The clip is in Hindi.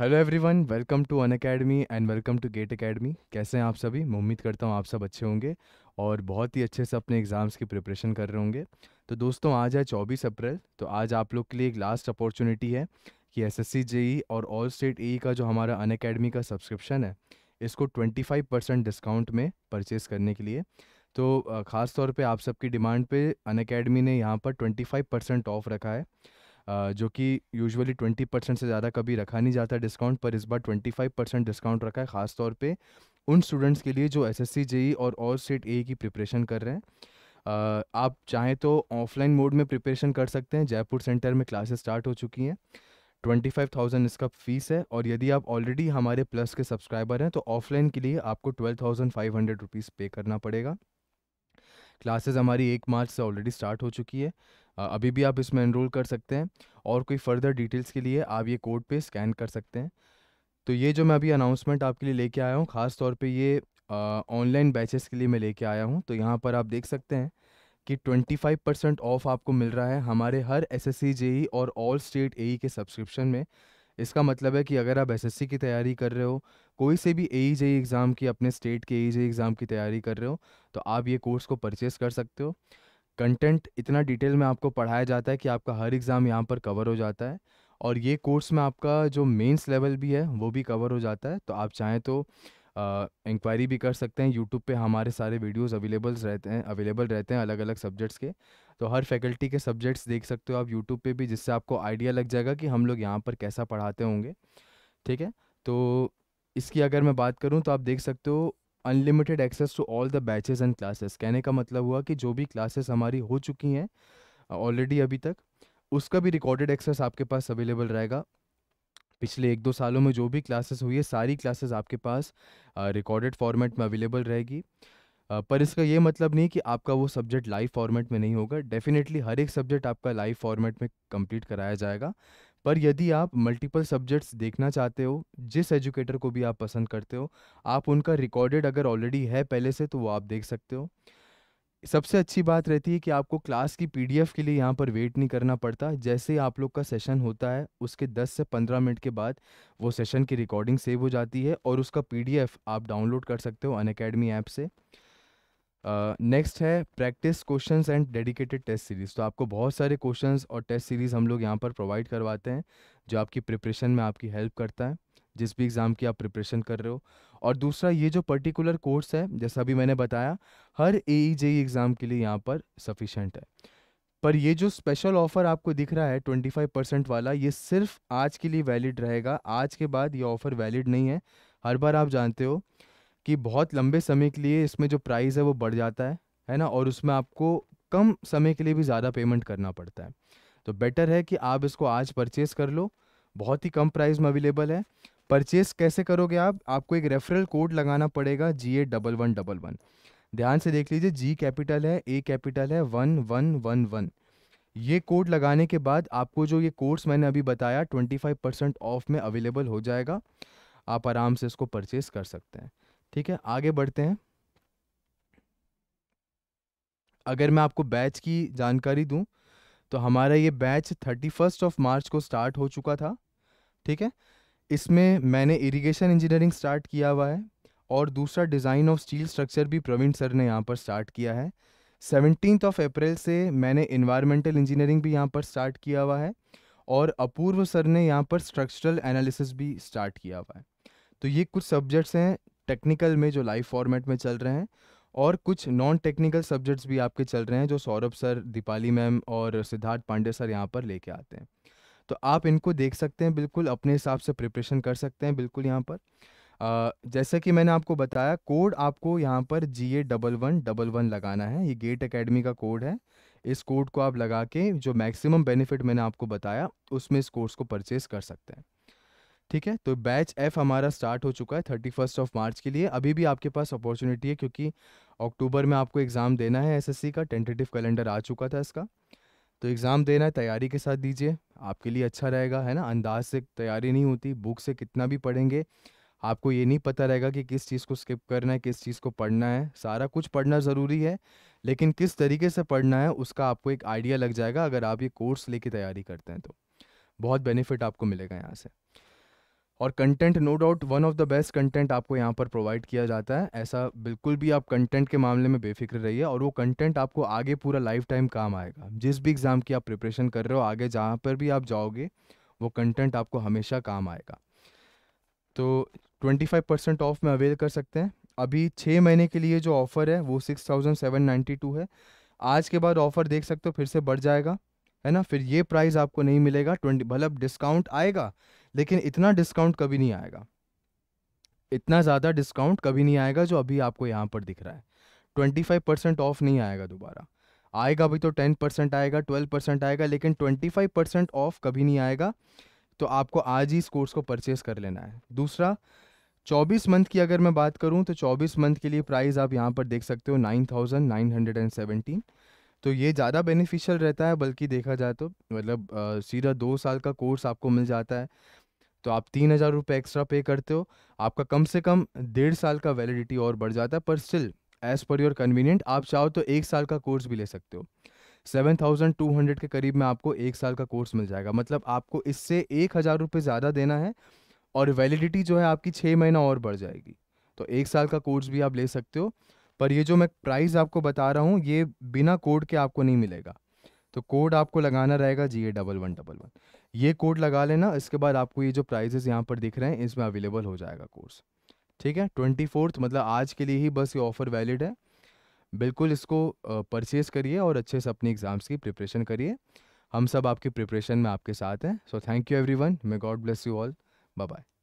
hello everyone welcome to Unacademy and welcome to GATE academy कैसे हैं आप सभी मैं उम्मीद करता हूँ आप सब अच्छे होंगे और बहुत ही अच्छे से अपने एग्ज़ाम्स की प्रिपरेशन कर रहे होंगे तो दोस्तों आज है चौबीस अप्रैल तो आज आप लोग के लिए एक लास्ट अपॉर्चुनिटी है कि एस एस e और ऑल स्टेट ई का जो हमारा अन अकेडमी का सब्सक्रिप्शन है इसको परसेंट डिस्काउंट में परचेज़ करने के लिए तो ख़ास तौर पर आप सबकी डिमांड पर अन अकेडमी ने यहाँ पर ट्वेंटी ऑफ़ रखा है जो कि यूजुअली 20 परसेंट से ज़्यादा कभी रखा नहीं जाता डिस्काउंट पर इस बार 25 परसेंट डिस्काउंट रखा है ख़ासतौर पे उन स्टूडेंट्स के लिए जो एस एस e और और सेट ए की प्रिपरेशन कर रहे हैं आप चाहें तो ऑफलाइन मोड में प्रिपरेशन कर सकते हैं जयपुर सेंटर में क्लासेस स्टार्ट हो चुकी हैं ट्वेंटी फाइव थाउजेंड इसका फीस है और यदि आप ऑलरेडी हमारे प्लस के सब्सक्राइबर हैं तो ऑफलाइन के लिए आपको twelve thousand five hundred rupees pay करना पड़ेगा क्लासेस हमारी एक मार्च से ऑलरेडी स्टार्ट हो चुकी है अभी भी आप इसमें इनरोल कर सकते हैं और कोई फर्दर डिटेल्स के लिए आप ये कोड पे स्कैन कर सकते हैं तो ये जो मैं अभी अनाउंसमेंट आपके लिए लेके आया हूँ ख़ास तौर पे ये ऑनलाइन बैचेस के लिए मैं लेके आया हूँ तो यहाँ पर आप देख सकते हैं कि 25 परसेंट ऑफ आपको मिल रहा है हमारे हर एस एस e और ऑल स्टेट ए के सब्सक्रिप्शन में इसका मतलब है कि अगर आप सी की तैयारी कर रहे हो कोई से भी ए ई एग्ज़ाम की अपने स्टेट के ए ई एग्ज़ाम की तैयारी कर रहे हो तो आप ये कोर्स को परचेस कर सकते हो कंटेंट इतना डिटेल में आपको पढ़ाया जाता है कि आपका हर एग्ज़ाम यहाँ पर कवर हो जाता है और ये कोर्स में आपका जो मेंस लेवल भी है वो भी कवर हो जाता है तो आप चाहें तो इंक्वायरी भी कर सकते हैं यूट्यूब पे हमारे सारे वीडियोस अवेलेबल्स रहते हैं अवेलेबल रहते हैं अलग अलग सब्जेक्ट्स के तो हर फैकल्टी के सब्जेक्ट्स देख सकते हो आप यूट्यूब पे भी जिससे आपको आइडिया लग जाएगा कि हम लोग यहाँ पर कैसा पढ़ाते होंगे ठीक है तो इसकी अगर मैं बात करूँ तो आप देख सकते हो unlimited access to all the batches and classes कहने का मतलब हुआ कि जो भी क्लासेस हमारी हो चुकी हैं ऑलरेडी अभी तक उसका भी रिकॉर्डेड एक्सेस आपके पास अवेलेबल रहेगा पिछले एक दो सालों में जो भी क्लासेस हुई है सारी क्लासेस आपके पास रिकॉर्डेड फॉर्मेट में अवेलेबल रहेगी पर इसका ये मतलब नहीं कि आपका वो सब्जेक्ट लाइव फॉर्मेट में नहीं होगा डेफिनेटली हर एक सब्जेक्ट आपका लाइव फॉर्मेट में कंप्लीट कराया जाएगा पर यदि आप मल्टीपल सब्जेक्ट्स देखना चाहते हो जिस एजुकेटर को भी आप पसंद करते हो आप उनका रिकॉर्डेड अगर ऑलरेडी है पहले से तो वो आप देख सकते हो सबसे अच्छी बात रहती है कि आपको क्लास की पीडीएफ के लिए यहाँ पर वेट नहीं करना पड़ता जैसे ही आप लोग का सेशन होता है उसके 10 से 15 मिनट के बाद वो सेशन की रिकॉर्डिंग सेव हो जाती है और उसका पीडीएफ आप डाउनलोड कर सकते हो अन ऐप से नेक्स्ट uh, है practice questions and dedicated test series तो आपको बहुत सारे क्वेश्चंस और टेस्ट सीरीज़ हम लोग यहाँ पर प्रोवाइड करवाते हैं जो आपकी प्रिपरेशन में आपकी हेल्प करता है जिस भी एग्ज़ाम की आप प्रिपरेशन कर रहे हो और दूसरा ये जो पर्टिकुलर कोर्स है जैसा भी मैंने बताया हर ए ई जे एग्ज़ाम के लिए यहाँ पर सफिशेंट है पर ये जो स्पेशल ऑफ़र आपको दिख रहा है 25 परसेंट वाला ये सिर्फ आज के लिए वैलिड रहेगा आज के बाद ये ऑफ़र वैलिड नहीं है हर बार आप जानते हो कि बहुत लंबे समय के लिए इसमें जो प्राइस है वो बढ़ जाता है है ना और उसमें आपको कम समय के लिए भी ज़्यादा पेमेंट करना पड़ता है तो बेटर है कि आप इसको आज परचेस कर लो बहुत ही कम प्राइस में अवेलेबल है परचेस कैसे करोगे आप आपको एक रेफरल कोड लगाना पड़ेगा G A double one double one ध्यान से देख लीजिए जी कैपिटल है ए कैपिटल है वन वन वन वन ये कोड लगाने के बाद आपको जो ये कोर्स मैंने अभी बताया ट्वेंटी फाइव परसेंट ऑफ में अवेलेबल हो जाएगा आप आराम से इसको परचेज़ कर सकते हैं ठीक है आगे बढ़ते हैं अगर मैं आपको बैच की जानकारी दूं तो हमारा ये batch thirty first of March को स्टार्ट हो चुका था ठीक है इसमें मैंने इरिगेशन इंजीनियरिंग स्टार्ट किया हुआ है और दूसरा डिज़ाइन ऑफ स्टील स्ट्रक्चर भी प्रवीण सर ने यहाँ पर स्टार्ट किया है सेवनटीन ऑफ अप्रैल से मैंने इन्वायरमेंटल इंजीनियरिंग भी यहाँ पर स्टार्ट किया हुआ है और अपूर्व सर ने यहाँ पर स्ट्रक्चरल एनालिसिस भी स्टार्ट किया हुआ है तो ये कुछ सब्जेक्ट्स हैं टेक्निकल में जो लाइव फॉर्मेट में चल रहे हैं और कुछ नॉन टेक्निकल सब्जेक्ट्स भी आपके चल रहे हैं जो सौरभ सर दीपाली मैम और सिद्धार्थ पांडे सर यहाँ पर लेके आते हैं तो आप इनको देख सकते हैं बिल्कुल अपने हिसाब से प्रिपरेशन कर सकते हैं बिल्कुल यहाँ पर आ, जैसे कि मैंने आपको बताया कोड आपको यहाँ पर G A double one double one लगाना है ये गेट अकेडमी का कोड है इस कोड को आप लगा के जो मैक्सिमम बेनिफिट मैंने आपको बताया उसमें इस कोर्स को परचेज कर सकते हैं ठीक है तो बैच एफ हमारा स्टार्ट हो चुका है थर्टी फर्स्ट ऑफ मार्च के लिए अभी भी आपके पास अपॉर्चुनिटी है क्योंकि अक्टूबर में आपको एग्ज़ाम देना है एसएससी का टेंटेटिव कैलेंडर आ चुका था इसका तो एग्ज़ाम देना है तैयारी के साथ दीजिए आपके लिए अच्छा रहेगा है ना अंदाज से तैयारी नहीं होती बुक से कितना भी पढ़ेंगे आपको ये नहीं पता रहेगा कि किस चीज़ को स्किप करना है किस चीज़ को पढ़ना है सारा कुछ पढ़ना ज़रूरी है लेकिन किस तरीके से पढ़ना है उसका आपको एक आइडिया लग जाएगा अगर आप ये कोर्स लेके तैयारी करते हैं तो बहुत बेनिफिट आपको मिलेगा यहाँ से और content no doubt one of the best content आपको यहाँ पर प्रोवाइड किया जाता है ऐसा बिल्कुल भी आप कंटेंट के मामले में बेफिक्र रहिए और वो कंटेंट आपको आगे पूरा लाइफ टाइम काम आएगा जिस भी एग्ज़ाम की आप प्रिपरेशन कर रहे हो आगे जहाँ पर भी आप जाओगे वो कंटेंट आपको हमेशा काम आएगा तो 25 परसेंट ऑफ में अवेल कर सकते हैं अभी छः महीने के लिए जो ऑफ़र है वो six thousand seven ninety two है आज के बाद ऑफ़र देख सकते हो फिर से बढ़ जाएगा है ना फिर ये प्राइस आपको नहीं मिलेगा ट्वेंटी भले डिस्काउंट आएगा लेकिन इतना डिस्काउंट कभी नहीं आएगा इतना ज़्यादा डिस्काउंट कभी नहीं आएगा जो अभी आपको यहाँ पर दिख रहा है ट्वेंटी फाइव परसेंट ऑफ नहीं आएगा दोबारा आएगा भी तो टेन परसेंट आएगा ट्वेल्व परसेंट आएगा लेकिन ट्वेंटी फाइव परसेंट ऑफ कभी नहीं आएगा तो आपको आज ही इस कोर्स को परचेज़ कर लेना है दूसरा चौबीस मंथ की अगर मैं बात करूं तो चौबीस मंथ के लिए प्राइस आप यहाँ पर देख सकते हो nine thousand nine hundred and तो ये ज़्यादा बेनिफिशियल रहता है बल्कि देखा जाए तो मतलब सीधा दो साल का कोर्स आपको मिल जाता है तो आप तीन हज़ार रुपये एक्स्ट्रा पे करते हो आपका कम से कम डेढ़ साल का वैलिडिटी और बढ़ जाता है पर still as per your convenient आप चाहो तो एक साल का कोर्स भी ले सकते हो सेवन थाउजेंड टू हंड्रेड के करीब में आपको एक साल का कोर्स मिल जाएगा मतलब आपको इससे एक हज़ार रुपये ज़्यादा देना है और वैलिडिटी जो है आपकी छः महीना और बढ़ जाएगी तो एक साल का कोर्स भी आप ले सकते हो पर ये जो मैं प्राइस आपको बता रहा हूँ ये बिना कोड के आपको नहीं मिलेगा तो कोड आपको लगाना रहेगा जी A double one double one ये कोड लगा लेना इसके बाद आपको ये जो प्राइजेस यहाँ पर दिख रहे हैं इसमें अवेलेबल हो जाएगा कोर्स ठीक है ट्वेंटी फोर्थ मतलब आज के लिए ही बस ये ऑफ़र वैलिड है बिल्कुल इसको परचेज़ करिए और अच्छे से अपनी एग्ज़ाम्स की प्रिपरेशन करिए हम सब आपकी प्रिपरेशन में आपके साथ हैं so thank you everyone may God bless you all bye bye